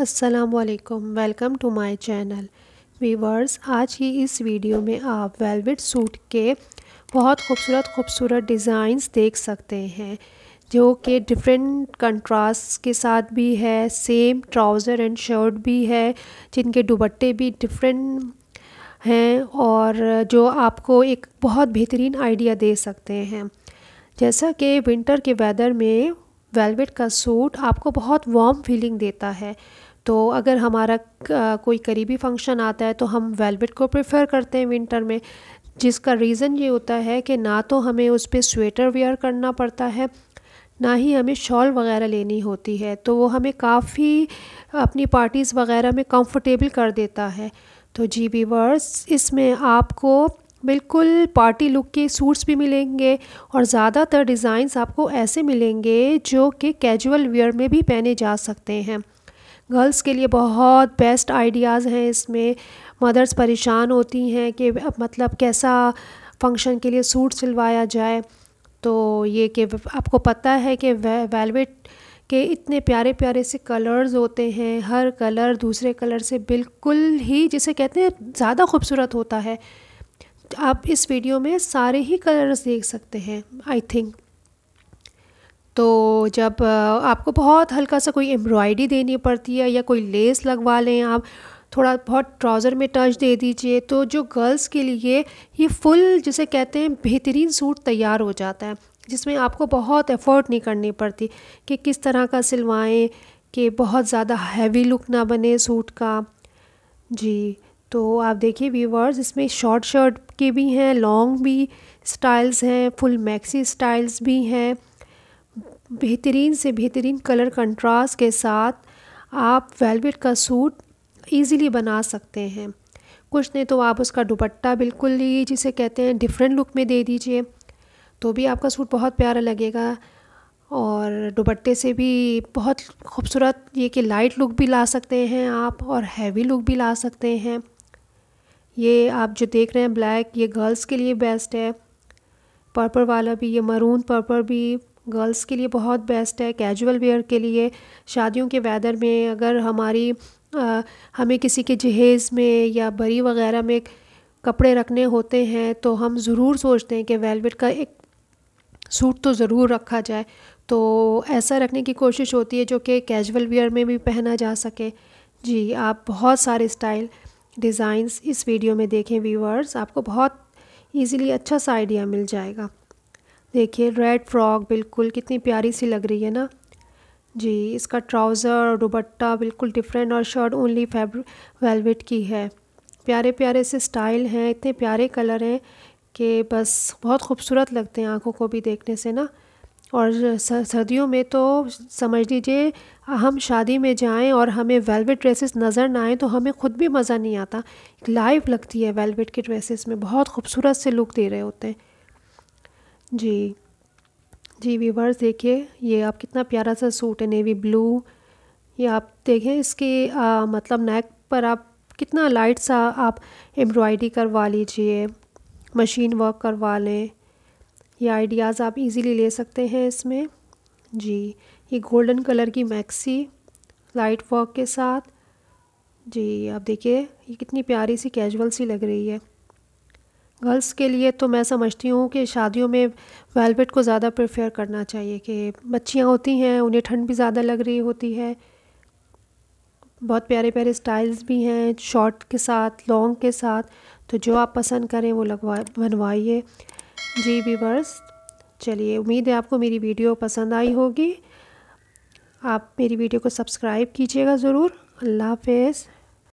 असलकम welcome to my channel viewers आज की इस वीडियो में आप वेलवेट सूट के बहुत खूबसूरत खूबसूरत डिज़ाइंस देख सकते हैं जो कि डिफरेंट कंट्रास्ट के साथ भी है सेम ट्राउज़र एंड शर्ट भी है जिनके दुबट्टे भी डिफरेंट हैं और जो आपको एक बहुत बेहतरीन आइडिया दे सकते हैं जैसा कि विंटर के वेदर में वेलवेट का सूट आपको बहुत वार्म फीलिंग देता है तो अगर हमारा कोई करीबी फंक्शन आता है तो हम वेलवेट को प्रेफर करते हैं विंटर में जिसका रीज़न ये होता है कि ना तो हमें उस पर स्वेटर वेयर करना पड़ता है ना ही हमें शॉल वगैरह लेनी होती है तो वो हमें काफ़ी अपनी पार्टीज़ वगैरह में कंफर्टेबल कर देता है तो जी वीवर्स इसमें आपको बिल्कुल पार्टी लुक के सूट्स भी मिलेंगे और ज़्यादातर डिज़ाइंस आपको ऐसे मिलेंगे जो कि कैजुअल वेयर में भी पहने जा सकते हैं गर्ल्स के लिए बहुत बेस्ट आइडियाज़ हैं इसमें मदर्स परेशान होती हैं कि मतलब कैसा फंक्शन के लिए सूट सिलवाया जाए तो ये कि आपको पता है कि वे, वेलवेट के इतने प्यारे प्यारे से कलर्स होते हैं हर कलर दूसरे कलर से बिल्कुल ही जिसे कहते हैं ज़्यादा खूबसूरत होता है आप इस वीडियो में सारे ही कलर्स देख सकते हैं आई थिंक तो जब आपको बहुत हल्का सा कोई एम्ब्रॉयडरी देनी पड़ती है या कोई लेस लगवा लें आप थोड़ा बहुत ट्राउज़र में टच दे दीजिए तो जो गर्ल्स के लिए ये फुल जिसे कहते हैं बेहतरीन सूट तैयार हो जाता है जिसमें आपको बहुत एफर्ट नहीं करनी पड़ती कि किस तरह का सिलवाएं कि बहुत ज़्यादा हैवी लुक ना बने सूट का जी तो आप देखिए व्यूवर्स इसमें शॉर्ट शर्ट के भी हैं लॉन्ग भी स्टाइल्स हैं फुल मैक्सी स्टाइल्स भी हैं बेहतरीन से बेहतरीन कलर कंट्रास्ट के साथ आप वेलवेट का सूट इजीली बना सकते हैं कुछ नहीं तो आप उसका दुपट्टा बिल्कुल ही जिसे कहते हैं डिफरेंट लुक में दे दीजिए तो भी आपका सूट बहुत प्यारा लगेगा और दुपट्टे से भी बहुत खूबसूरत ये कि लाइट लुक भी ला सकते हैं आप और हैवी लुक भी ला सकते हैं ये आप जो देख रहे हैं ब्लैक ये गर्ल्स के लिए बेस्ट है पर्पल वाला भी ये मरून पर्पल भी गर्ल्स के लिए बहुत बेस्ट है कैजुअल वेयर के लिए शादियों के वेदर में अगर हमारी आ, हमें किसी के जहेज़ में या बरी वगैरह में कपड़े रखने होते हैं तो हम ज़रूर सोचते हैं कि वेलवेट का एक सूट तो ज़रूर रखा जाए तो ऐसा रखने की कोशिश होती है जो कि कैजुअल वेयर में भी पहना जा सके जी आप बहुत सारे स्टाइल डिज़ाइंस इस वीडियो में देखें व्यूअर्स आपको बहुत इजीली अच्छा सा आइडिया मिल जाएगा देखिए रेड फ्रॉक बिल्कुल कितनी प्यारी सी लग रही है ना जी इसका ट्राउज़र और दुबट्टा बिल्कुल डिफरेंट और शर्ट ओनली फैब्रिक वेलवेट की है प्यारे प्यारे से स्टाइल हैं इतने प्यारे कलर हैं कि बस बहुत खूबसूरत लगते हैं आँखों को भी देखने से ना और सर्दियों में तो समझ लीजिए हम शादी में जाएं और हमें वेलवेट ड्रेसेस नज़र ना आए तो हमें ख़ुद भी मज़ा नहीं आता लाइव लगती है वेलवेट की ड्रेसेस में बहुत खूबसूरत से लुक दे रहे होते हैं जी जी वीवर्स देखिए ये आप कितना प्यारा सा सूट है नेवी ब्लू ये आप देखें इसके आ, मतलब नेक पर आप कितना लाइट सा आप एम्ब्रॉयडरी करवा लीजिए मशीन वर्क करवा लें ये आइडियाज़ आप इजीली ले सकते हैं इसमें जी ये गोल्डन कलर की मैक्सी लाइट वर्क के साथ जी आप देखिए ये कितनी प्यारी सी कैजुअल सी लग रही है गर्ल्स के लिए तो मैं समझती हूँ कि शादियों में वेलवेट को ज़्यादा प्रेफर करना चाहिए कि बच्चियाँ होती हैं उन्हें ठंड भी ज़्यादा लग रही होती है बहुत प्यारे प्यारे स्टाइल्स भी हैं शॉर्ट के साथ लॉन्ग के साथ तो जो आप पसंद करें वो लगवा बनवाइए जी वीवर्स चलिए उम्मीद है आपको मेरी वीडियो पसंद आई होगी आप मेरी वीडियो को सब्सक्राइब कीजिएगा ज़रूर अल्लाह हाफ